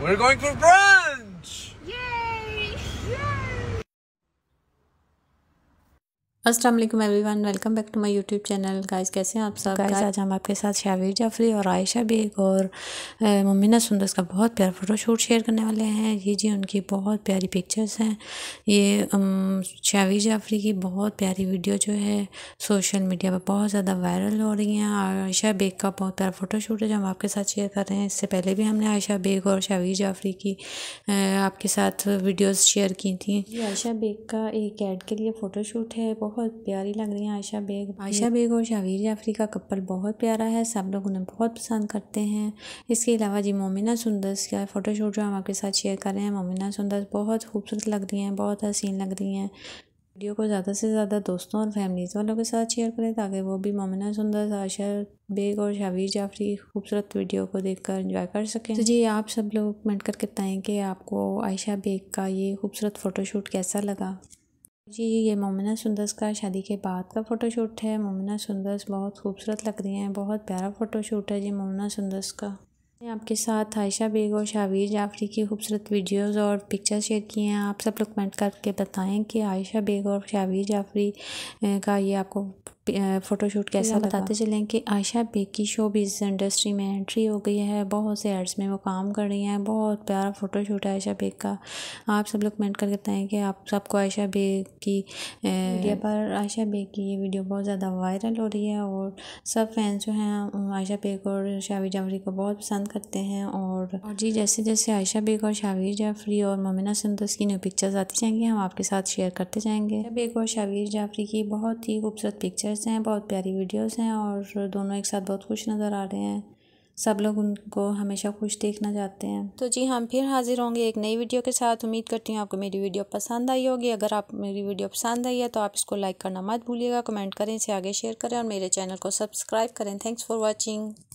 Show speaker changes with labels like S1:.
S1: We're going for brunch! असलम everyone welcome back to my YouTube channel guys कैसे हैं आप सब गाइस आज हम आपके साथ शावीर जाफरी और आयशा बेग और मुमिना सुंदर का बहुत प्यारा फ़ोटोशूट शेयर करने वाले हैं ये जी उनकी बहुत प्यारी पिक्चर्स हैं ये शाविर जाफरी की बहुत प्यारी वीडियो जो है सोशल मीडिया पर बहुत ज़्यादा वायरल हो रही हैं आयशा बेग का बहुत प्यारा फ़ोटोशूट है जो हम आपके साथ शेयर कर रहे हैं इससे पहले भी हमने आयशा बेग और शावीर जाफरी की आपके साथ वीडियोज़ शेयर की थी आयशा बेग का एक ऐड के लिए फ़ोटोशूट है बहुत प्यारी लग रही हैं आयशा बेग आयशा बेग और शावीर जाफरी का कपल बहुत प्यारा है सब लोग उन्हें बहुत पसंद करते हैं इसके अलावा जी मोमिना सुंदर्स का फ़ोटोशूट जो हम आपके साथ शेयर कर रहे हैं मोमिना सुंदर बहुत खूबसूरत लग रही हैं बहुत हसीन लग रही हैं वीडियो को ज़्यादा से ज़्यादा दोस्तों और फैमिलीज़ वालों के साथ शेयर करें ताकि वो भी मोमिना सुंदर आशा बेग और शावीर जाफरी खूबसूरत वीडियो को देखकर एंजॉय कर सकें तो जी आप सब लोग कमेंट करके बताएं कि आपको आयशा बेग का ये खूबसूरत फ़ोटोशूट कैसा लगा जी ये मोमिना सुंदर्स का शादी के बाद का फ़ोटोशूट है मोमिना सुंदर्स बहुत खूबसूरत लग रही हैं बहुत प्यारा फ़ोटोशूट है जी मोमिना सुंदर्स का मैं आपके साथ आयशा बेग और शावीर जाफरी की खूबसूरत वीडियोस और पिक्चर शेयर किए हैं आप सब लोग कमेंट करके बताएं कि आयशा बेग और शावीर जाफरी का ये आपको फ़ोटोशूट कैसा बताते चलें कि आयशा बेग की इस इंडस्ट्री में एंट्री हो गई है बहुत से एड्स में वो काम कर रही हैं बहुत प्यारा फ़ोटोशूट है आयशा बेग का आप सब लोग कमेंट करके बताएं कि आप सबको आयशा बेग की मीडिया पर आयशा बेग की ये वीडियो बहुत ज़्यादा वायरल हो रही है और सब फैंस जो हैं आयशा बेग और शावी जाफरी को बहुत पसंद करते हैं और, जी जैसे जैसे आयशा बेग और शावीर जाफरी और ममिना संदस की न्यू पिक्चर्स आती जाएंगी हम आपके साथ शेयर करते जाएंगे बेग और शावीर जाफरी की बहुत ही खूबसूरत पिक्चर पिक्चर्स हैं बहुत प्यारी वीडियोस हैं और दोनों एक साथ बहुत खुश नज़र आ रहे हैं सब लोग उनको हमेशा खुश देखना चाहते हैं तो जी हाँ, हम फिर हाजिर होंगे एक नई वीडियो के साथ उम्मीद करती हूँ आपको मेरी वीडियो पसंद आई होगी अगर आप मेरी वीडियो पसंद आई है तो आप इसको लाइक करना मत भूलिएगा कमेंट करें इसे आगे शेयर करें और मेरे चैनल को सब्सक्राइब करें थैंक्स फॉर वॉचिंग